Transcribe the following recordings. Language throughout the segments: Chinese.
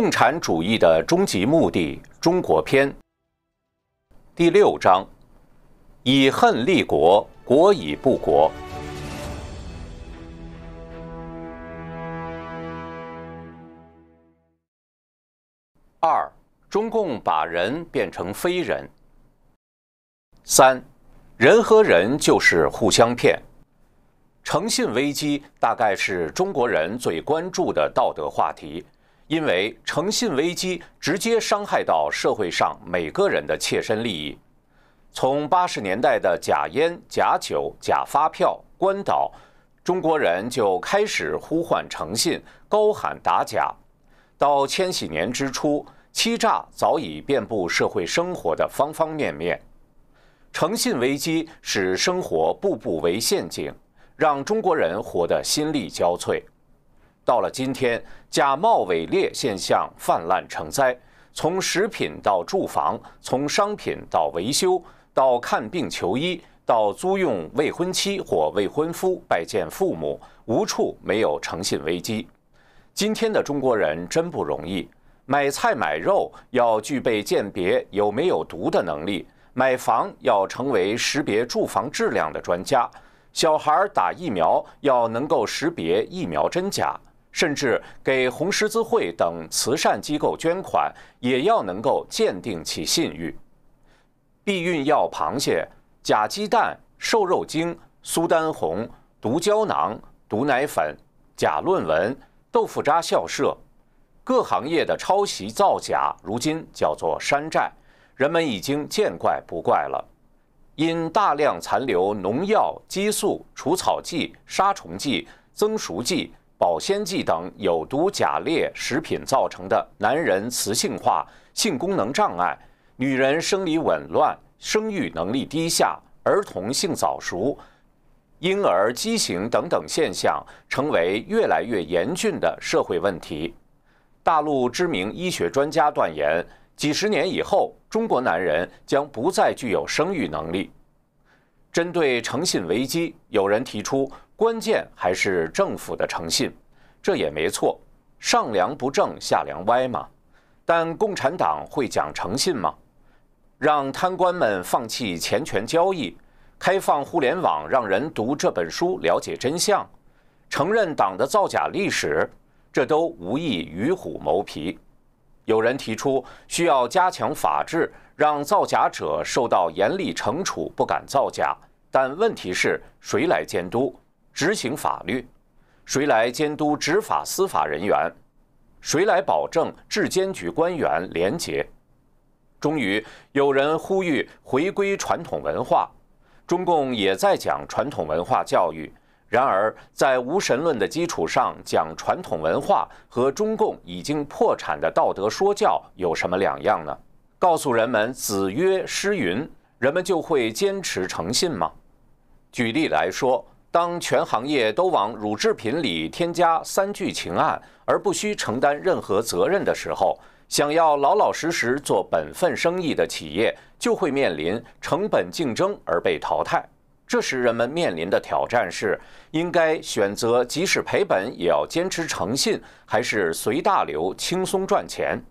共产主义的终极目的——中国篇第六章：以恨立国，国以不国。二、中共把人变成非人。三、人和人就是互相骗。诚信危机大概是中国人最关注的道德话题。因为诚信危机直接伤害到社会上每个人的切身利益。从八十年代的假烟、假酒、假发票、关岛，中国人就开始呼唤诚信，高喊打假。到千禧年之初，欺诈早已遍布社会生活的方方面面。诚信危机使生活步步为陷阱，让中国人活得心力交瘁。到了今天，假冒伪劣现象泛滥成灾，从食品到住房，从商品到维修，到看病求医，到租用未婚妻或未婚夫拜见父母，无处没有诚信危机。今天的中国人真不容易，买菜买肉要具备鉴别有没有毒的能力，买房要成为识别住房质量的专家，小孩打疫苗要能够识别疫苗真假。甚至给红十字会等慈善机构捐款，也要能够鉴定其信誉。避孕药、螃蟹、假鸡蛋、瘦肉精、苏丹红、毒胶囊、毒奶粉、假论文、豆腐渣校舍，各行业的抄袭造假，如今叫做山寨，人们已经见怪不怪了。因大量残留农药、激素、除草剂、杀虫剂、增熟剂。保鲜剂等有毒假劣食品造成的男人雌性化、性功能障碍、女人生理紊乱、生育能力低下、儿童性早熟、婴儿畸形等等现象，成为越来越严峻的社会问题。大陆知名医学专家断言，几十年以后，中国男人将不再具有生育能力。针对诚信危机，有人提出。关键还是政府的诚信，这也没错，上梁不正下梁歪嘛。但共产党会讲诚信吗？让贪官们放弃钱权交易，开放互联网，让人读这本书了解真相，承认党的造假历史，这都无异于虎谋皮。有人提出需要加强法治，让造假者受到严厉惩处，不敢造假。但问题是谁来监督？执行法律，谁来监督执法司法人员？谁来保证质监局官员廉洁？终于有人呼吁回归传统文化，中共也在讲传统文化教育。然而，在无神论的基础上讲传统文化，和中共已经破产的道德说教有什么两样呢？告诉人们“子曰诗云”，人们就会坚持诚信吗？举例来说。当全行业都往乳制品里添加三聚氰胺而不需承担任何责任的时候，想要老老实实做本分生意的企业就会面临成本竞争而被淘汰。这时人们面临的挑战是：应该选择即使赔本也要坚持诚信，还是随大流轻松赚钱？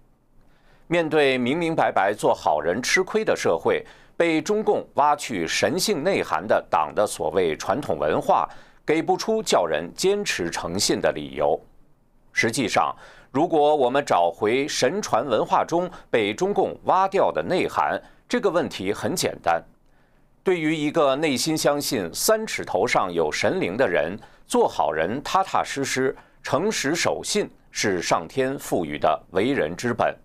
面对明明白白做好人吃亏的社会。被中共挖去神性内涵的党的所谓传统文化，给不出叫人坚持诚信的理由。实际上，如果我们找回神传文化中被中共挖掉的内涵，这个问题很简单。对于一个内心相信三尺头上有神灵的人，做好人、踏踏实实、诚实守信是上天赋予的为人之本。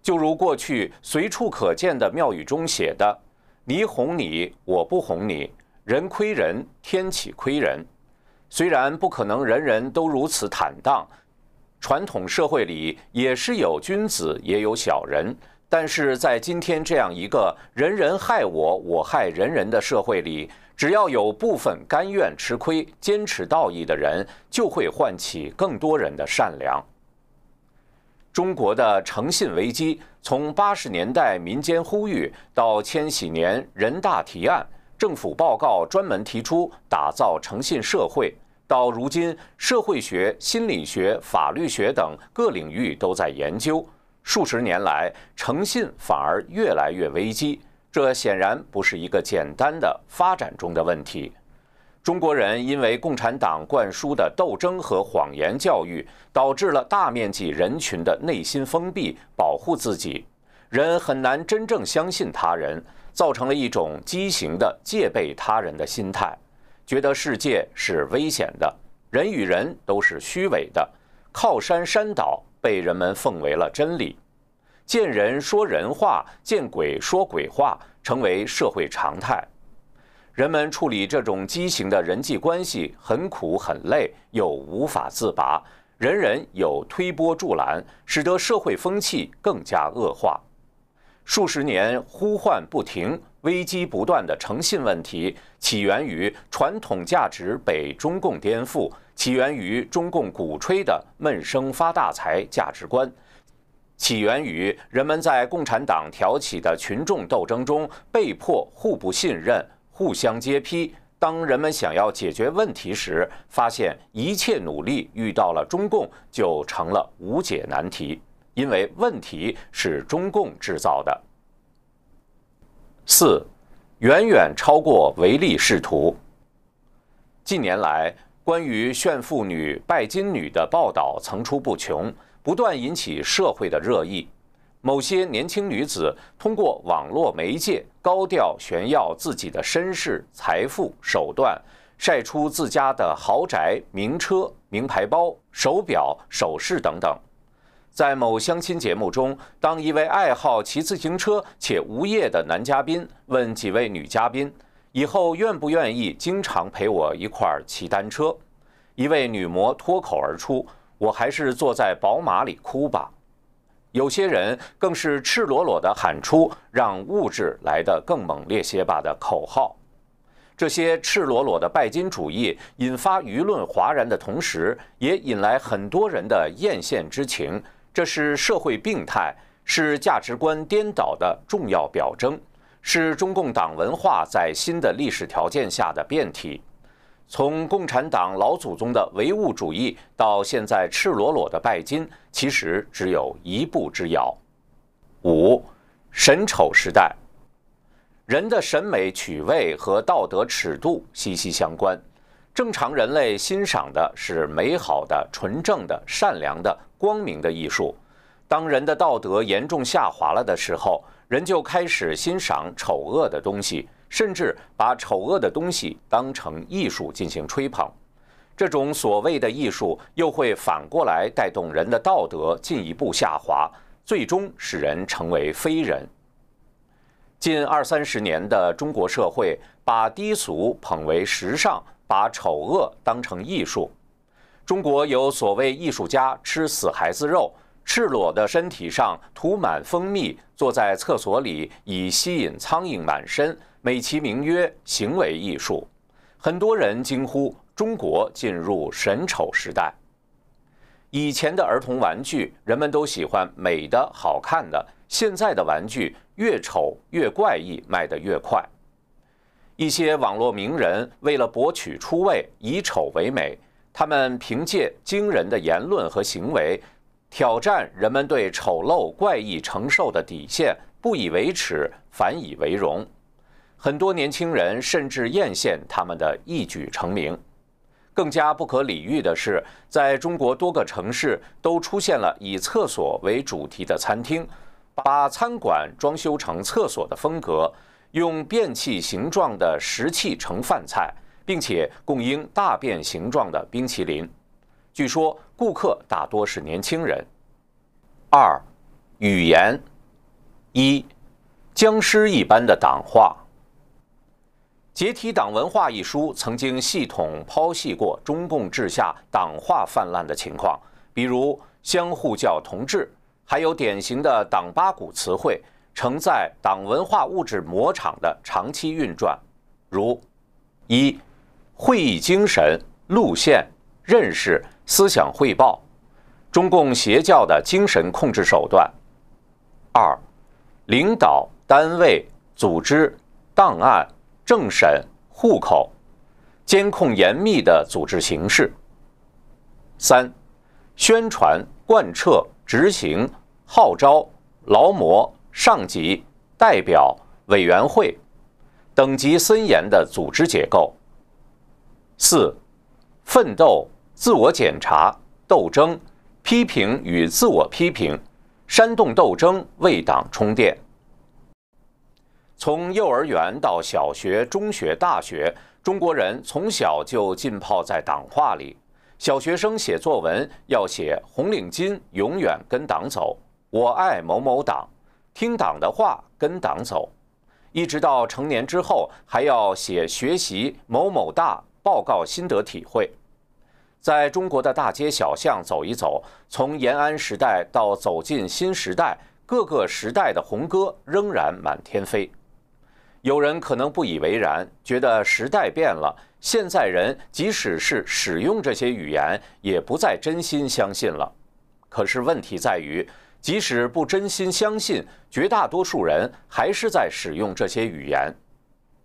就如过去随处可见的庙宇中写的。你哄你，我不哄你。人亏人，天岂亏人？虽然不可能人人都如此坦荡，传统社会里也是有君子也有小人。但是在今天这样一个人人害我，我害人人的社会里，只要有部分甘愿吃亏、坚持道义的人，就会唤起更多人的善良。中国的诚信危机，从八十年代民间呼吁，到千禧年人大提案、政府报告专门提出打造诚信社会，到如今社会学、心理学、法律学等各领域都在研究，数十年来诚信反而越来越危机，这显然不是一个简单的发展中的问题。中国人因为共产党灌输的斗争和谎言教育，导致了大面积人群的内心封闭，保护自己，人很难真正相信他人，造成了一种畸形的戒备他人的心态，觉得世界是危险的，人与人都是虚伪的，靠山山倒被人们奉为了真理，见人说人话，见鬼说鬼话，成为社会常态。人们处理这种畸形的人际关系很苦很累，又无法自拔。人人有推波助澜，使得社会风气更加恶化。数十年呼唤不停、危机不断的诚信问题，起源于传统价值被中共颠覆，起源于中共鼓吹的“闷声发大财”价值观，起源于人们在共产党挑起的群众斗争中被迫互不信任。互相揭批。当人们想要解决问题时，发现一切努力遇到了中共就成了无解难题，因为问题是中共制造的。四，远远超过唯利是图。近年来，关于炫富女、拜金女的报道层出不穷，不断引起社会的热议。某些年轻女子通过网络媒介高调炫耀自己的身世、财富、手段，晒出自家的豪宅、名车、名牌包、手表、首饰等等。在某相亲节目中，当一位爱好骑自行车且无业的男嘉宾问几位女嘉宾以后愿不愿意经常陪我一块儿骑单车，一位女模脱口而出：“我还是坐在宝马里哭吧。”有些人更是赤裸裸地喊出“让物质来得更猛烈些吧”的口号，这些赤裸裸的拜金主义引发舆论哗然的同时，也引来很多人的艳羡之情。这是社会病态，是价值观颠倒的重要表征，是中共党文化在新的历史条件下的变体。从共产党老祖宗的唯物主义到现在赤裸裸的拜金，其实只有一步之遥。五，审丑时代，人的审美趣味和道德尺度息息相关。正常人类欣赏的是美好的、纯正的、善良的、光明的艺术。当人的道德严重下滑了的时候，人就开始欣赏丑恶的东西。甚至把丑恶的东西当成艺术进行吹捧，这种所谓的艺术又会反过来带动人的道德进一步下滑，最终使人成为非人。近二三十年的中国社会，把低俗捧为时尚，把丑恶当成艺术。中国有所谓艺术家吃死孩子肉，赤裸的身体上涂满蜂蜜，坐在厕所里以吸引苍蝇满身。美其名曰行为艺术，很多人惊呼中国进入“神丑”时代。以前的儿童玩具，人们都喜欢美的、好看的；现在的玩具越丑越怪异，卖得越快。一些网络名人为了博取出位，以丑为美，他们凭借惊人的言论和行为，挑战人们对丑陋怪异承受的底线，不以为耻，反以为荣。很多年轻人甚至艳羡他们的一举成名。更加不可理喻的是，在中国多个城市都出现了以厕所为主题的餐厅，把餐馆装修成厕所的风格，用便器形状的食器盛饭菜，并且供应大便形状的冰淇淋。据说顾客大多是年轻人。二，语言，一，僵尸一般的党话。《解体党文化》一书曾经系统剖析过中共治下党化泛滥的情况，比如相互叫同志，还有典型的党八股词汇承载党文化物质模场的长期运转，如一，会议精神、路线、认识、思想汇报，中共邪教的精神控制手段；二，领导、单位、组织、档案。政审、户口、监控严密的组织形式；三、宣传、贯彻、执行、号召、劳模、上级、代表委员会、等级森严的组织结构；四、奋斗、自我检查、斗争、批评与自我批评、煽动斗争、为党充电。从幼儿园到小学、中学、大学，中国人从小就浸泡在党话里。小学生写作文要写“红领巾永远跟党走，我爱某某党，听党的话，跟党走。”一直到成年之后，还要写学习某某大报告心得体会。在中国的大街小巷走一走，从延安时代到走进新时代，各个时代的红歌仍然满天飞。有人可能不以为然，觉得时代变了，现在人即使是使用这些语言，也不再真心相信了。可是问题在于，即使不真心相信，绝大多数人还是在使用这些语言。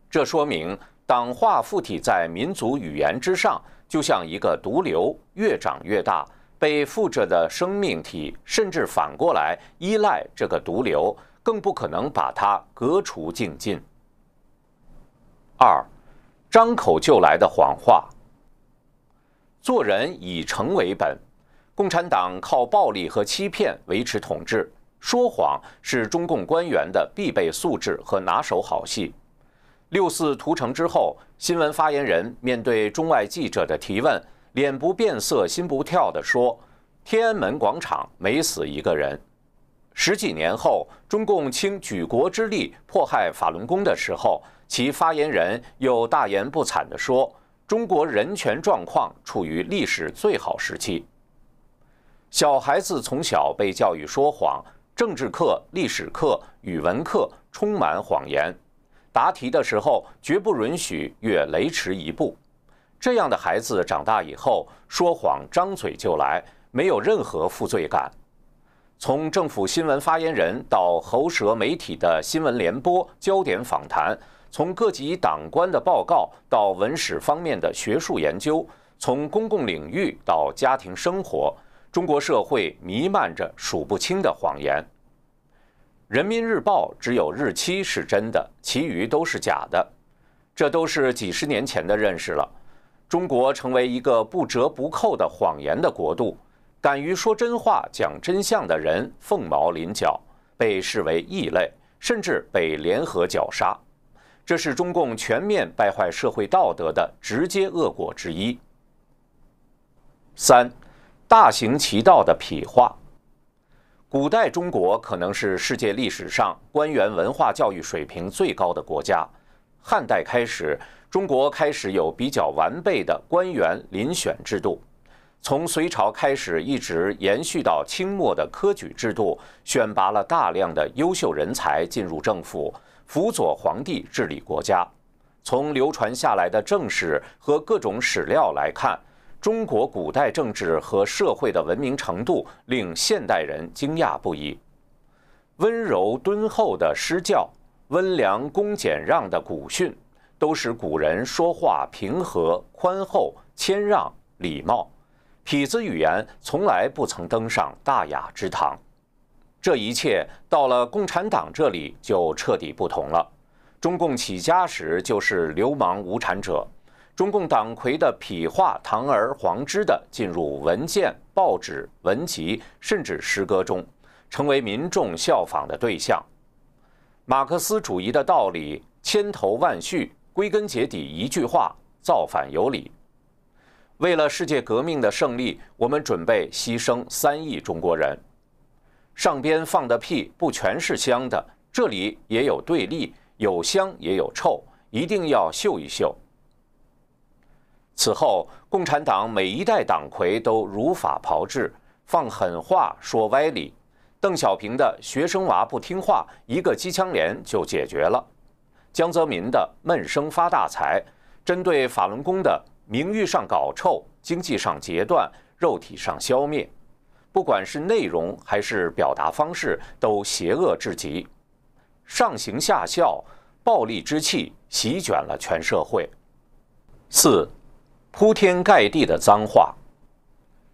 这说明党化附体在民族语言之上，就像一个毒瘤越长越大，被附着的生命体甚至反过来依赖这个毒瘤，更不可能把它隔除净尽。二，张口就来的谎话。做人以诚为本，共产党靠暴力和欺骗维持统治，说谎是中共官员的必备素质和拿手好戏。六四屠城之后，新闻发言人面对中外记者的提问，脸不变色心不跳地说：“天安门广场没死一个人。”十几年后，中共倾举国之力迫害法轮功的时候。其发言人又大言不惭地说：“中国人权状况处于历史最好时期。”小孩子从小被教育说谎，政治课、历史课、语文课充满谎言。答题的时候绝不允许越雷池一步。这样的孩子长大以后说谎，张嘴就来，没有任何负罪感。从政府新闻发言人到喉舌媒体的新闻联播、焦点访谈。从各级党官的报告到文史方面的学术研究，从公共领域到家庭生活，中国社会弥漫着数不清的谎言。《人民日报》只有日期是真的，其余都是假的。这都是几十年前的认识了。中国成为一个不折不扣的谎言的国度，敢于说真话、讲真相的人凤毛麟角，被视为异类，甚至被联合绞杀。这是中共全面败坏社会道德的直接恶果之一。三，大行其道的痞化。古代中国可能是世界历史上官员文化教育水平最高的国家。汉代开始，中国开始有比较完备的官员遴选制度。从隋朝开始，一直延续到清末的科举制度，选拔了大量的优秀人才进入政府。辅佐皇帝治理国家。从流传下来的正史和各种史料来看，中国古代政治和社会的文明程度令现代人惊讶不已。温柔敦厚的诗教，温良恭俭让的古训，都使古人说话平和、宽厚、谦让、礼貌。痞子语言从来不曾登上大雅之堂。这一切到了共产党这里就彻底不同了。中共起家时就是流氓无产者，中共党魁的屁话堂而皇之地进入文件、报纸、文集，甚至诗歌中，成为民众效仿的对象。马克思主义的道理千头万绪，归根结底一句话：造反有理。为了世界革命的胜利，我们准备牺牲三亿中国人。上边放的屁不全是香的，这里也有对立，有香也有臭，一定要嗅一嗅。此后，共产党每一代党魁都如法炮制，放狠话说歪理。邓小平的学生娃不听话，一个机枪连就解决了；江泽民的闷声发大财，针对法轮功的名誉上搞臭，经济上截断，肉体上消灭。不管是内容还是表达方式，都邪恶至极，上行下效，暴力之气席卷了全社会。四，铺天盖地的脏话，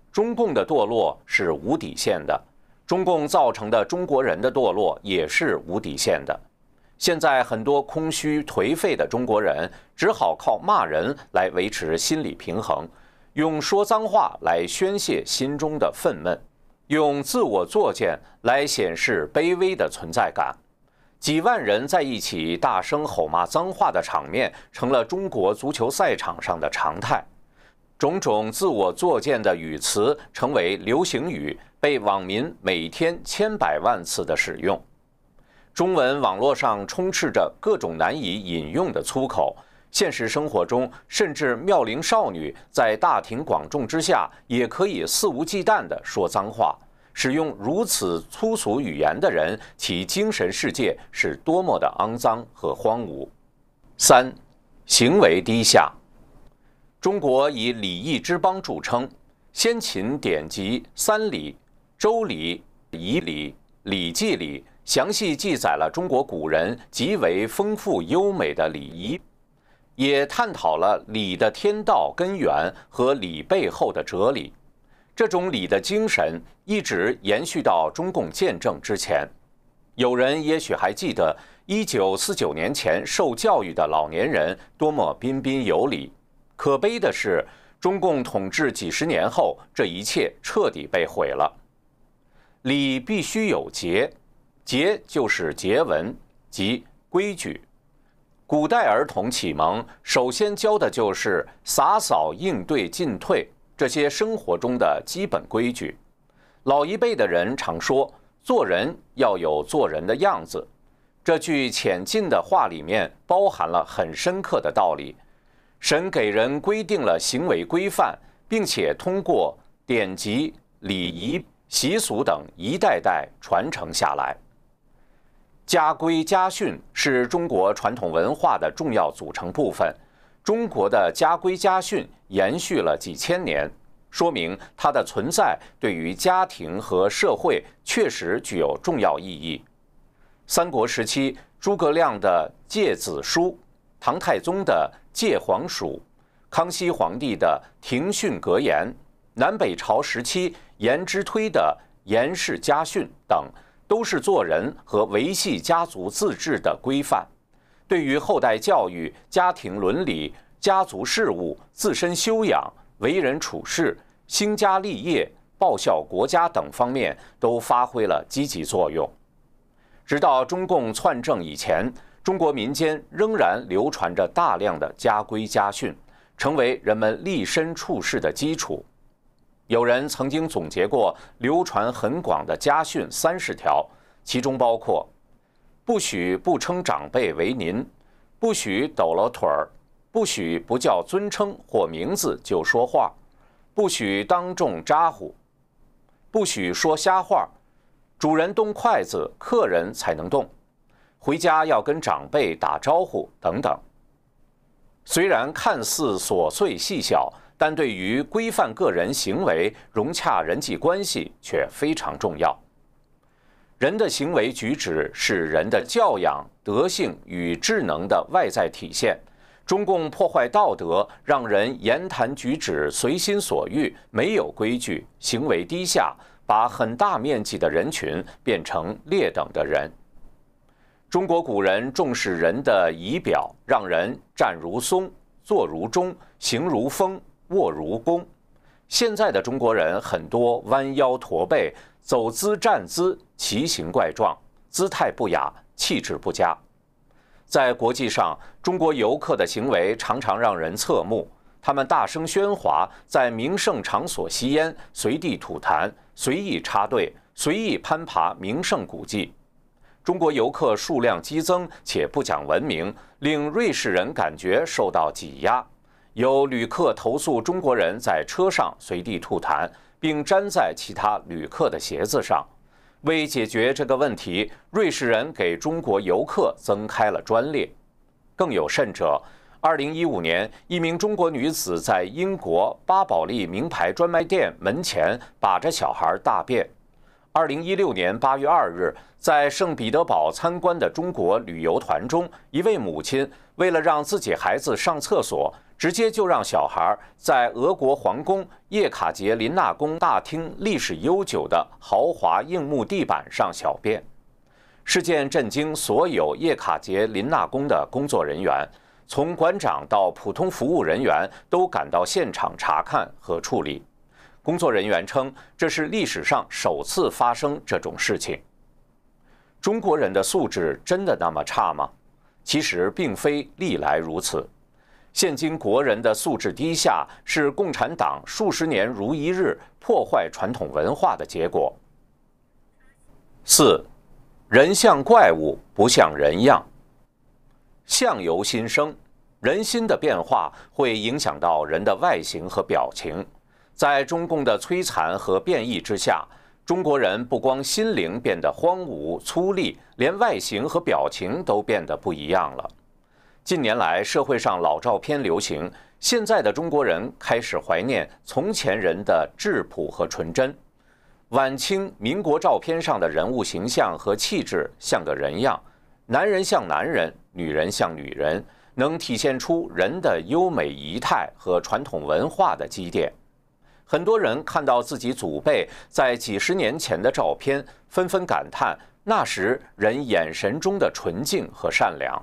中共的堕落是无底线的，中共造成的中国人的堕落也是无底线的。现在很多空虚颓废的中国人只好靠骂人来维持心理平衡，用说脏话来宣泄心中的愤懑。用自我作践来显示卑微的存在感，几万人在一起大声吼骂脏话的场面成了中国足球赛场上的常态。种种自我作践的语词成为流行语，被网民每天千百万次的使用。中文网络上充斥着各种难以引用的粗口，现实生活中甚至妙龄少女在大庭广众之下也可以肆无忌惮地说脏话。使用如此粗俗语言的人，其精神世界是多么的肮脏和荒芜！三，行为低下。中国以礼义之邦著称，先秦典籍《三礼》《周礼》《仪礼》《礼记》里详细记载了中国古人极为丰富优美的礼仪，也探讨了礼的天道根源和礼背后的哲理。这种礼的精神。一直延续到中共建政之前，有人也许还记得一九四九年前受教育的老年人多么彬彬有礼。可悲的是，中共统治几十年后，这一切彻底被毁了。礼必须有节，节就是节文，即规矩。古代儿童启蒙首先教的就是洒扫应对进退这些生活中的基本规矩。老一辈的人常说：“做人要有做人的样子。”这句浅近的话里面包含了很深刻的道理。神给人规定了行为规范，并且通过典籍、礼仪、习俗等一代代传承下来。家规家训是中国传统文化的重要组成部分。中国的家规家训延续了几千年。说明它的存在对于家庭和社会确实具有重要意义。三国时期诸葛亮的《诫子书》，唐太宗的《诫皇叔》，康熙皇帝的《庭训格言》，南北朝时期颜之推的《颜氏家训》等，都是做人和维系家族自治的规范，对于后代教育、家庭伦理、家族事务、自身修养。为人处事、兴家立业、报效国家等方面都发挥了积极作用。直到中共篡政以前，中国民间仍然流传着大量的家规家训，成为人们立身处世的基础。有人曾经总结过流传很广的家训三十条，其中包括：不许不称长辈为“您”，不许抖了腿儿。不许不叫尊称或名字就说话，不许当众咋呼，不许说瞎话，主人动筷子，客人才能动，回家要跟长辈打招呼等等。虽然看似琐碎细小，但对于规范个人行为、融洽人际关系却非常重要。人的行为举止是人的教养、德性与智能的外在体现。中共破坏道德，让人言谈举止随心所欲，没有规矩，行为低下，把很大面积的人群变成劣等的人。中国古人重视人的仪表，让人站如松，坐如钟，行如风，卧如弓。现在的中国人很多弯腰驼背，走姿站姿奇形怪状，姿态不雅，气质不佳。在国际上，中国游客的行为常常让人侧目。他们大声喧哗，在名胜场所吸烟、随地吐痰、随意插队、随意攀爬名胜古迹。中国游客数量激增，且不讲文明，令瑞士人感觉受到挤压。有旅客投诉，中国人在车上随地吐痰，并粘在其他旅客的鞋子上。为解决这个问题，瑞士人给中国游客增开了专列。更有甚者，二零一五年，一名中国女子在英国巴宝莉名牌专卖店门前把着小孩大便。二零一六年八月二日，在圣彼得堡参观的中国旅游团中，一位母亲为了让自己孩子上厕所。直接就让小孩在俄国皇宫叶卡捷琳娜宫大厅历史悠久的豪华硬木地板上小便，事件震惊所有叶卡捷琳娜宫的工作人员，从馆长到普通服务人员都赶到现场查看和处理。工作人员称，这是历史上首次发生这种事情。中国人的素质真的那么差吗？其实并非历来如此。现今国人的素质低下，是共产党数十年如一日破坏传统文化的结果。四，人像怪物，不像人样。相由心生，人心的变化会影响到人的外形和表情。在中共的摧残和变异之下，中国人不光心灵变得荒芜粗粝，连外形和表情都变得不一样了。近年来，社会上老照片流行，现在的中国人开始怀念从前人的质朴和纯真。晚清、民国照片上的人物形象和气质像个人样，男人像男人，女人像女人，能体现出人的优美仪态和传统文化的积淀。很多人看到自己祖辈在几十年前的照片，纷纷感叹那时人眼神中的纯净和善良。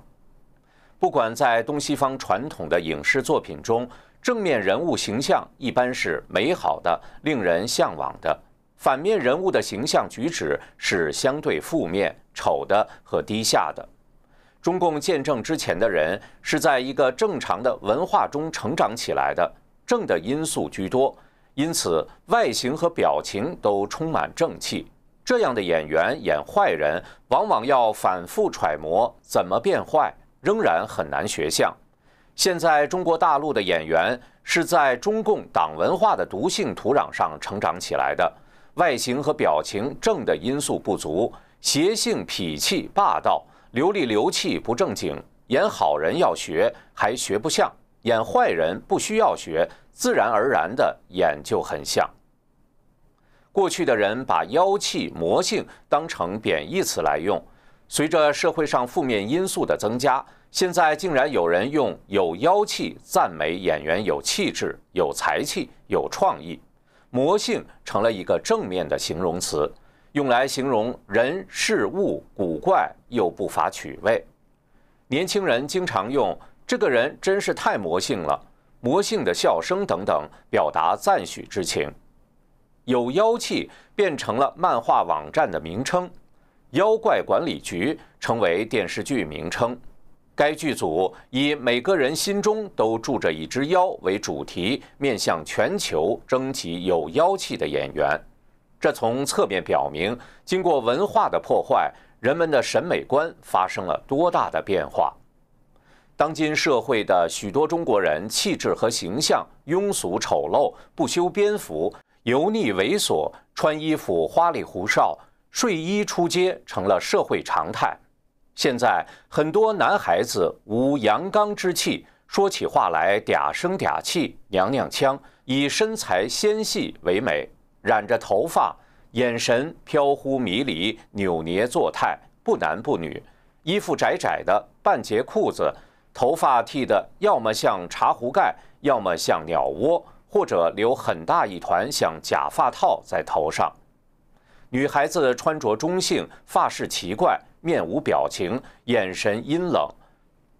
不管在东西方传统的影视作品中，正面人物形象一般是美好的、令人向往的；反面人物的形象举止是相对负面、丑的和低下的。中共见证之前的人是在一个正常的文化中成长起来的，正的因素居多，因此外形和表情都充满正气。这样的演员演坏人，往往要反复揣摩怎么变坏。仍然很难学像。现在中国大陆的演员是在中共党文化的毒性土壤上成长起来的，外形和表情正的因素不足，邪性、脾气霸道、流利流气、不正经。演好人要学，还学不像；演坏人不需要学，自然而然的演就很像。过去的人把妖气、魔性当成贬义词来用。随着社会上负面因素的增加，现在竟然有人用“有妖气”赞美演员有气质、有才气、有创意，魔性成了一个正面的形容词，用来形容人事物古怪又不乏趣味。年轻人经常用“这个人真是太魔性了”“魔性的笑声”等等表达赞许之情。有妖气变成了漫画网站的名称。妖怪管理局成为电视剧名称。该剧组以“每个人心中都住着一只妖”为主题，面向全球征集有妖气的演员。这从侧面表明，经过文化的破坏，人们的审美观发生了多大的变化。当今社会的许多中国人气质和形象庸俗丑陋、不修边幅、油腻猥琐，穿衣服花里胡哨。睡衣出街成了社会常态，现在很多男孩子无阳刚之气，说起话来嗲声嗲气、娘娘腔，以身材纤细为美，染着头发，眼神飘忽迷离，扭捏作态，不男不女，衣服窄窄的，半截裤子，头发剃的要么像茶壶盖，要么像鸟窝，或者留很大一团像假发套在头上。女孩子穿着中性，发饰奇怪，面无表情，眼神阴冷，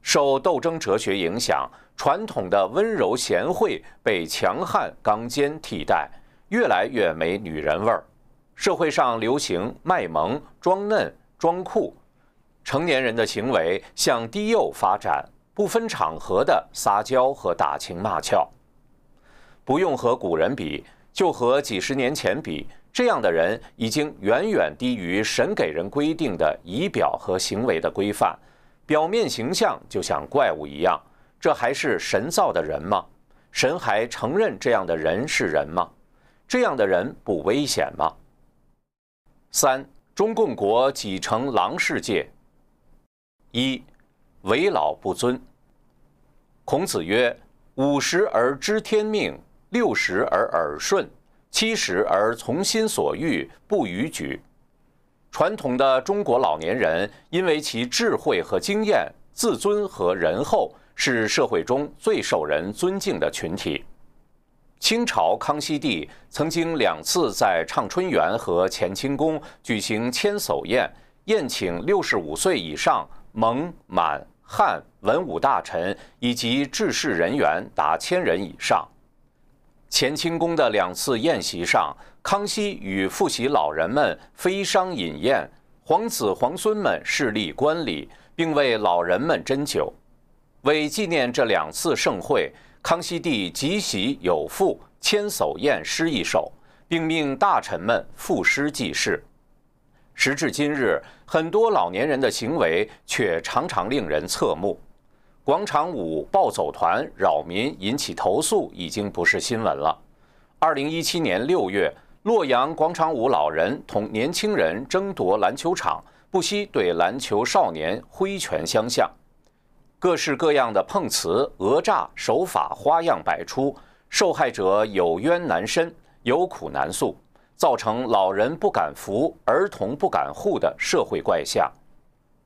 受斗争哲学影响，传统的温柔贤惠被强悍刚坚替代，越来越没女人味儿。社会上流行卖萌、装嫩、装酷，成年人的行为向低幼发展，不分场合的撒娇和打情骂俏。不用和古人比，就和几十年前比。这样的人已经远远低于神给人规定的仪表和行为的规范，表面形象就像怪物一样。这还是神造的人吗？神还承认这样的人是人吗？这样的人不危险吗？三，中共国几成狼世界？一，为老不尊。孔子曰：“五十而知天命，六十而耳顺。”七十而从心所欲，不逾矩。传统的中国老年人，因为其智慧和经验、自尊和仁厚，是社会中最受人尊敬的群体。清朝康熙帝曾经两次在畅春园和乾清宫举行千叟宴，宴请六十五岁以上蒙、满、汉文武大臣以及治世人员达千人以上。乾清宫的两次宴席上，康熙与父媳老人们飞觞饮宴，皇子皇孙们侍立观礼，并为老人们斟酒。为纪念这两次盛会，康熙帝即席有赋《千叟宴》诗一首，并命大臣们赋诗记事。时至今日，很多老年人的行为却常常令人侧目。广场舞暴走团扰民引起投诉已经不是新闻了。二零一七年六月，洛阳广场舞老人同年轻人争夺篮球场，不惜对篮球少年挥拳相向。各式各样的碰瓷、讹诈手法花样百出，受害者有冤难申、有苦难诉，造成老人不敢扶、儿童不敢护的社会怪象。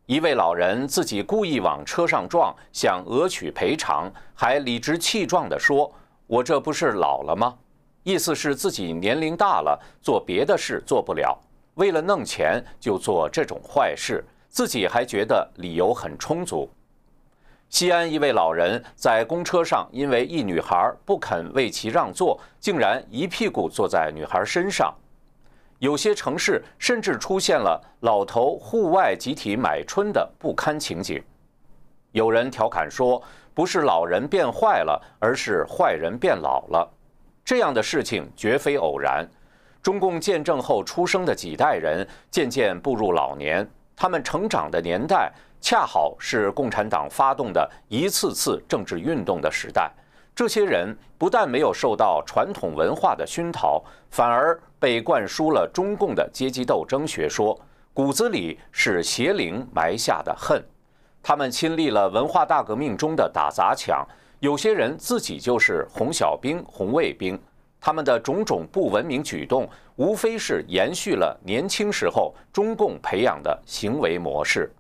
一位老人自己故意往车上撞，想讹取赔偿，还理直气壮地说：“我这不是老了吗？”意思是自己年龄大了，做别的事做不了，为了弄钱就做这种坏事，自己还觉得理由很充足。西安一位老人在公车上，因为一女孩不肯为其让座，竟然一屁股坐在女孩身上。有些城市甚至出现了老头户外集体买春的不堪情景，有人调侃说：“不是老人变坏了，而是坏人变老了。”这样的事情绝非偶然。中共建政后出生的几代人渐渐步入老年，他们成长的年代恰好是共产党发动的一次次政治运动的时代。这些人不但没有受到传统文化的熏陶，反而。被灌输了中共的阶级斗争学说，骨子里是邪灵埋下的恨。他们亲历了文化大革命中的打砸抢，有些人自己就是红小兵、红卫兵。他们的种种不文明举动，无非是延续了年轻时候中共培养的行为模式。